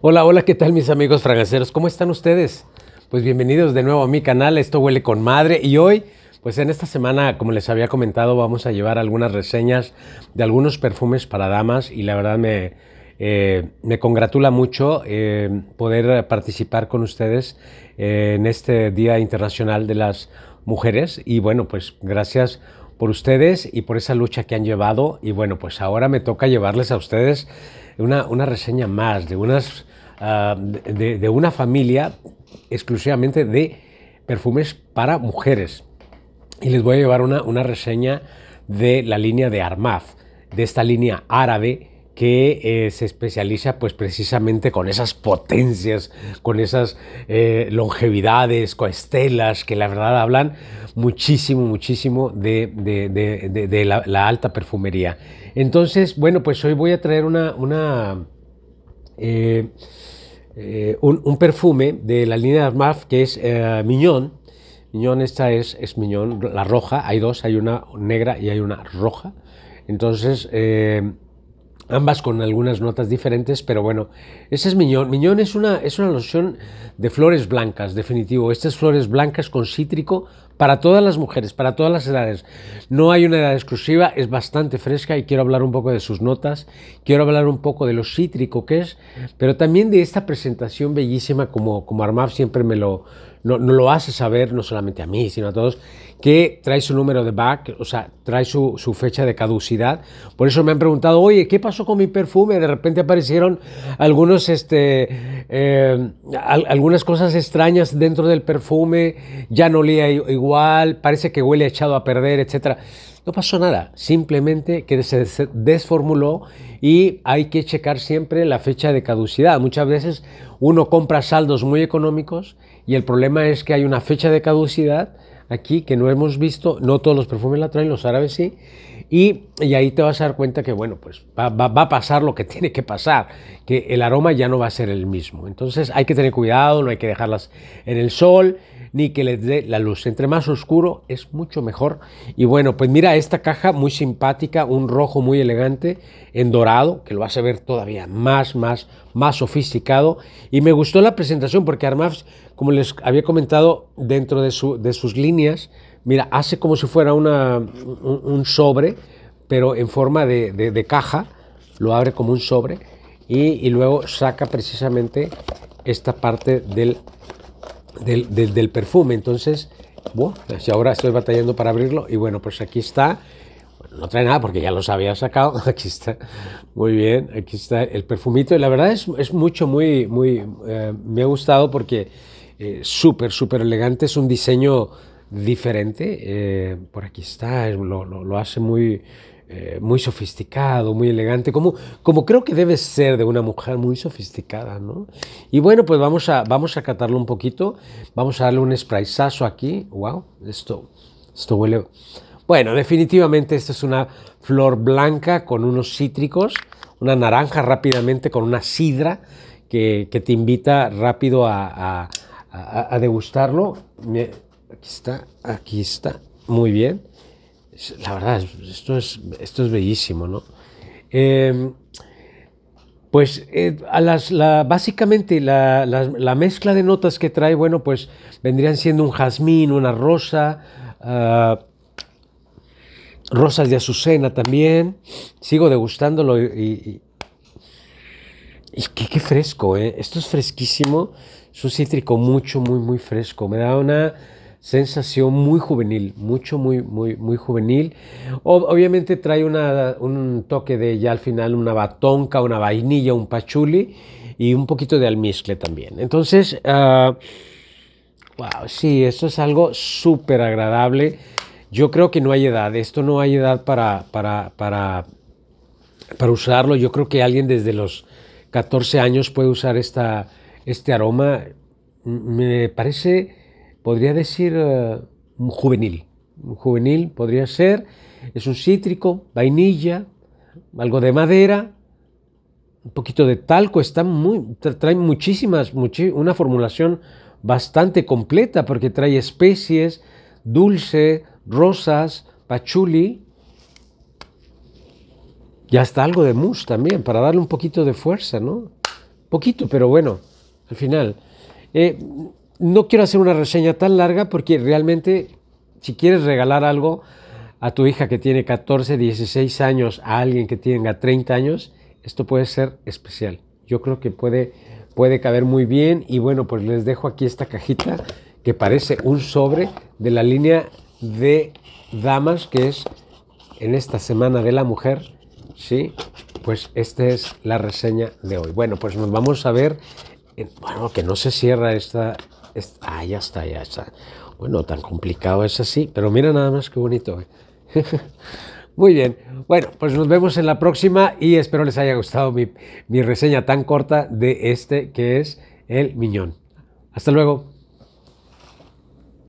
Hola, hola, ¿qué tal mis amigos fraganceros ¿Cómo están ustedes? Pues bienvenidos de nuevo a mi canal, esto huele con madre y hoy, pues en esta semana, como les había comentado, vamos a llevar algunas reseñas de algunos perfumes para damas y la verdad me, eh, me congratula mucho eh, poder participar con ustedes eh, en este Día Internacional de las Mujeres y bueno, pues gracias por ustedes y por esa lucha que han llevado. Y bueno, pues ahora me toca llevarles a ustedes una, reseña más de, unas, ah, de, una familia exclusivamente de perfumes para mujeres. Y les voy a llevar una, una reseña de la línea de Armaf, de esta línea árabe que eh, se especializa pues precisamente con esas potencias, con esas eh, longevidades, con estelas, que la verdad hablan muchísimo, muchísimo de, la, alta perfumería. Entonces, bueno, pues hoy voy a traer una, eh, un, perfume de la línea de Armaf, que es Miñón. Miñón, esta es, es Miñón, la roja, hay dos, hay una negra y hay una roja. Entonces, ambas con algunas notas diferentes, pero bueno, ese es Miñón. Miñón es una, es una noción de flores blancas, definitivo. Estas flores blancas con cítrico, para todas las mujeres, para todas las edades. No hay una edad exclusiva, es bastante fresca y quiero hablar un poco de sus notas, quiero hablar un poco de lo cítrico que es, pero también de esta presentación bellísima como, como Armaf siempre me lo, no, no, lo hace saber, no solamente a mí, sino a todos, que trae su número de back, o sea, trae su, su, fecha de caducidad. Por eso me han preguntado, oye, ¿qué pasó con mi perfume? De repente aparecieron algunos, este, eh, algunas cosas extrañas dentro del perfume, ya no olía igual parece que huele echado a perder, etcétera, No pasó nada, simplemente que se desformuló y hay que checar siempre la fecha de caducidad. Muchas veces uno compra saldos muy económicos y el problema es que hay una fecha de caducidad aquí que no hemos visto, no todos los perfumes la traen, los árabes sí, y, ahí te vas a dar cuenta que, bueno, pues va, a pasar lo que tiene que pasar, que el aroma ya no va a ser el mismo. Entonces hay que tener cuidado, no hay que dejarlas en el sol ni que les dé la luz. Entre más oscuro es mucho mejor. Y bueno, pues mira esta caja muy simpática, un rojo muy elegante en dorado, que lo hace ver todavía más, más, más sofisticado. Y me gustó la presentación porque Armaf como les había comentado, dentro de, de sus líneas, mira, hace como si fuera una, un, sobre, pero en forma de, caja, lo abre como un sobre y luego saca precisamente esta parte del del, perfume. Entonces, bueno, pues, ahora estoy batallando para abrirlo y bueno, pues aquí está. no trae nada porque ya los había sacado. Aquí está. Muy bien, aquí está el perfumito. Y la verdad es, es mucho, muy, muy, eh, me ha gustado porque eh, súper, súper elegante. Es un diseño diferente. Eh, por aquí está, lo hace muy, eh, muy sofisticado, muy elegante, como, creo que debe ser de una mujer muy sofisticada, ¿no? Y bueno, pues vamos a, vamos a catarlo un poquito, vamos a darle un sprayzazo aquí, wow, esto, esto huele... Bueno, definitivamente esta es una flor blanca con unos cítricos, una naranja rápidamente con una sidra que, te invita rápido a, a degustarlo. Aquí está, aquí está, muy bien la verdad, esto es, esto es bellísimo, ¿no? Em, pues eh, a las, básicamente la, mezcla de notas que trae, bueno, pues vendrían siendo un jazmín, una rosa, ah, rosas de azucena también. Sigo degustándolo y... qué, qué, fresco, ¿eh? Esto es fresquísimo. Es un cítrico mucho, muy, muy fresco. Me da una sensación muy juvenil, mucho, muy, muy, muy juvenil. obviamente trae un toque de ya al final una batonca, una vainilla, un pachuli y un poquito de almizcle también. Entonces, ah, wow, sí, esto es algo súper agradable. Yo creo que no hay edad, esto no hay edad para, para, para, para usarlo. Yo creo que alguien desde los 14 años puede usar esta, este aroma. Me parece podría decir, eh, un juvenil. Un juvenil podría ser, es un cítrico, vainilla, algo de madera, un poquito de talco, está muy, trae muchísimas, una formulación bastante completa porque trae especies, dulce, rosas, pachuli y hasta algo de mousse también para darle un poquito de fuerza, ¿no? Poquito, pero bueno, al final. Eh, no quiero hacer una reseña tan larga porque realmente si quieres regalar algo a tu hija que tiene 14, 16 años, a alguien que tenga 30 años, esto puede ser especial. Yo creo que puede, puede caber muy bien y bueno, pues les dejo aquí esta cajita que parece un sobre de la línea de damas que es en esta semana de la mujer, ¿sí? Pues esta es la reseña de hoy. Bueno, pues nos vamos a ver bueno, que no se cierra esta, Ah, ya está, ya está. Bueno, tan complicado es así, pero mira nada más qué bonito. Muy bien, bueno, pues nos vemos en la próxima y espero les haya gustado mi reseña tan corta de este que es el miñón. Hasta luego.